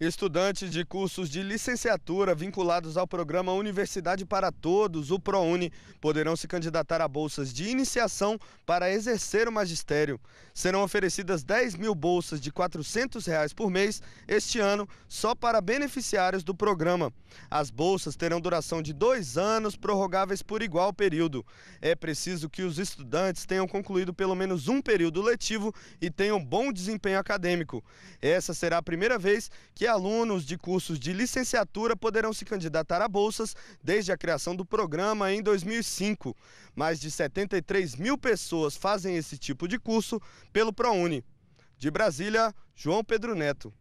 Estudantes de cursos de licenciatura vinculados ao programa Universidade para Todos, o ProUni, poderão se candidatar a bolsas de iniciação para exercer o magistério. Serão oferecidas 10 mil bolsas de R$ 400 reais por mês este ano só para beneficiários do programa. As bolsas terão duração de dois anos, prorrogáveis por igual período. É preciso que os estudantes tenham concluído pelo menos um período letivo e tenham bom desempenho acadêmico. Essa será a primeira vez que alunos de cursos de licenciatura poderão se candidatar a bolsas desde a criação do programa em 2005. Mais de 73 mil pessoas fazem esse tipo de curso pelo ProUni. De Brasília, João Pedro Neto.